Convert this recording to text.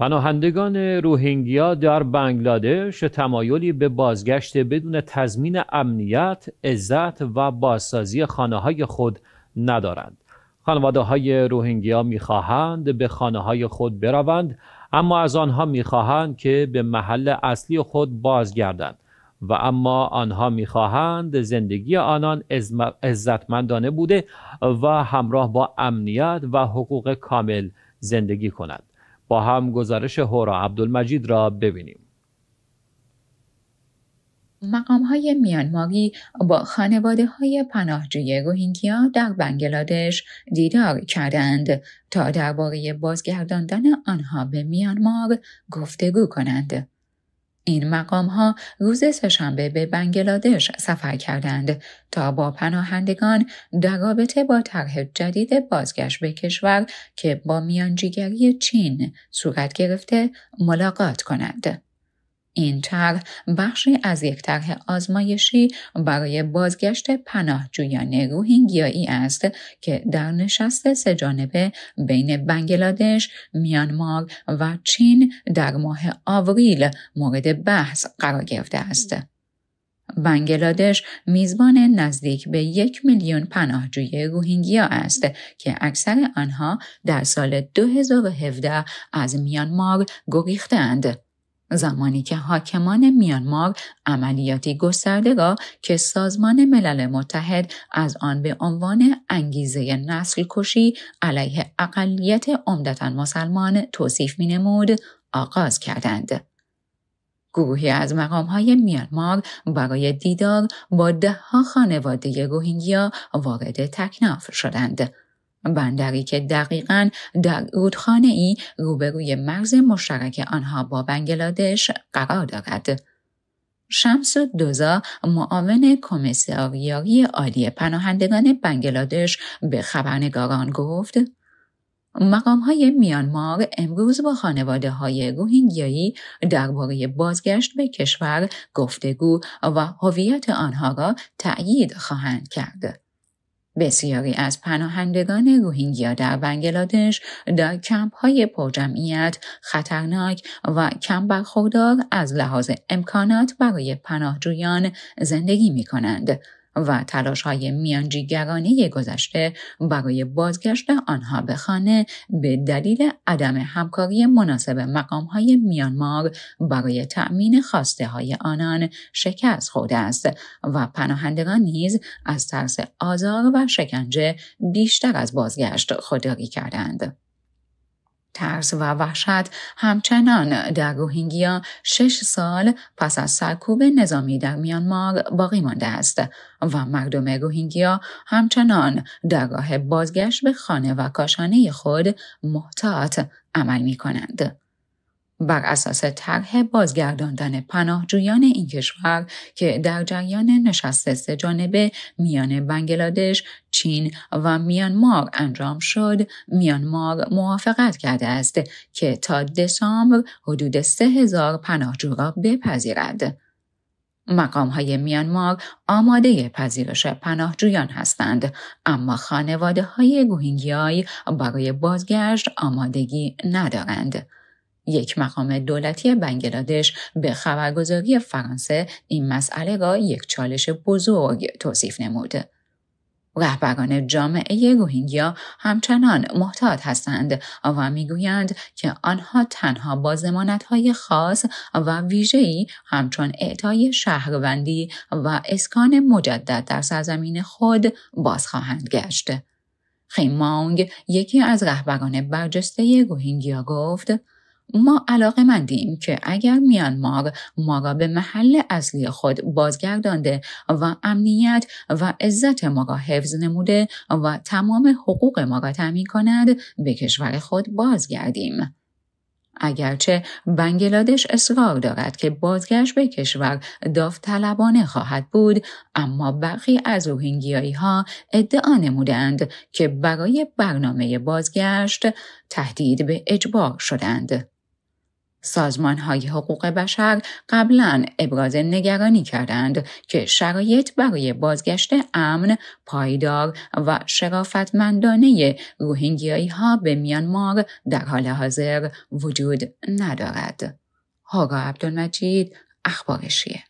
پناهندگان روهینگیا در بنگلادش تمایلی به بازگشت بدون تضمین امنیت، عزت و بازسازی خانه های خود ندارند. خانواده های روهینگیا میخواهند به خانه های خود بروند اما از آنها میخواهند که به محل اصلی خود بازگردند و اما آنها میخواهند زندگی آنان عزتمندانه بوده و همراه با امنیت و حقوق کامل زندگی کنند. با هم گزارش هورا عبدالمجید را ببینیم. مقام های میانماری با خانواده های پناهجوی روهینگیا در بنگلادش دیدار کردند تا درباره بازگرداندن آنها به میانمار گفتگو کنند. این مقام ها روز سهشنبه به بنگلادش سفر کردند تا با پناهندگان در رابطه با طرح جدید بازگشت به کشور که با میانجیگری چین صورت گرفته ملاقات کنند. این طرح بخشی از یک طرح آزمایشی برای بازگشت پناهجویان روهینگیایی است که در نشست سهجانبه بین بنگلادش میانمار و چین در ماه آوریل مورد بحث قرار گرفته است بنگلادش میزبان نزدیک به یک میلیون پناهجوی روهینگیا است که اکثر آنها در سال 2017 از میانمار گریختند. زمانی که حاکمان میانمار عملیاتی گسترده را که سازمان ملل متحد از آن به عنوان انگیزه نسل کشی علیه اقلیت عمدتا مسلمان توصیف می نمود آغاز کردند. گروهی از مقام های میانمار برای دیدار با دهها خانواده روهینگیا وارد تکناف شدند. بندری که دقیقا در رودخانه ای روبروی مرز مشترک آنها با بنگلادش قرار دارد. شمس دوزا معاون کمیساریاری عالی پناهندگان بنگلادش به خبرنگاران گفت مقام های میانمار امروز با خانواده های روهینگیایی درباره بازگشت به کشور گفتگو و هویت آنها را تأیید خواهند کرد. بسیاری از پناهندگان روهینگیا در بنگلادش در کمپ های پرجمعیت خطرناک و کم برخوردار از لحاظ امکانات برای پناهجویان زندگی می کنند. و تلاش های میانجیگرانه گذشته برای بازگشت آنها به خانه به دلیل عدم همکاری مناسب مقام های میانمار برای تأمین خواسته های آنان شکست خورده است و پناهندگان نیز از ترس آزار و شکنجه بیشتر از بازگشت خودداری کردند. ترس و وحشت همچنان در روهینگیا شش سال پس از سرکوب نظامی در میانمار باقی مانده است و مردم روهینگیا همچنان در راه بازگشت به خانه و کاشانه خود محتاط عمل می کنند. بر اساس طرح بازگرداندن پناهجویان این کشور که در جریان نشست جانبه میان بنگلادش، چین و میانمار انجام شد، میانمار موافقت کرده است که تا دسامبر حدود هزار پناهجو را بپذیرد. مقام های میانمار آماده پذیرش پناهجویان هستند اما خانواده های گوهینگیای برای بازگشت آمادگی ندارند. یک مقام دولتی بنگلادش به خبرگزاری فرانسه این مسئله را یک چالش بزرگ توصیف نمود. رهبران جامعه روهینگیا همچنان محتاط هستند و میگویند که آنها تنها با های خاص و ویژه‌ای همچون اعطای شهروندی و اسکان مجدد در سرزمین خود باز خواهند گشت. خیمانگ یکی از رهبران برجسته روهینگیا گفت ما علاقه مندیم که اگر میانمار ما را به محل اصلی خود بازگردانده و امنیت و عزت ما حفظ نموده و تمام حقوق ما را تعمین کند به کشور خود بازگردیم. اگرچه بنگلادش اصرار دارد که بازگشت به کشور داوطلبانه خواهد بود اما برخی از روهینگیایی ها ادعا نمودند که برای برنامه بازگشت تهدید به اجبار شدند سازمان های حقوق بشر قبلا ابراز نگرانی کردند که شرایط برای بازگشت امن، پایدار و شرافتمندانه روهینگیایی ها به میانمار در حال حاضر وجود ندارد. هارا عبدالمجید اخبارشیه.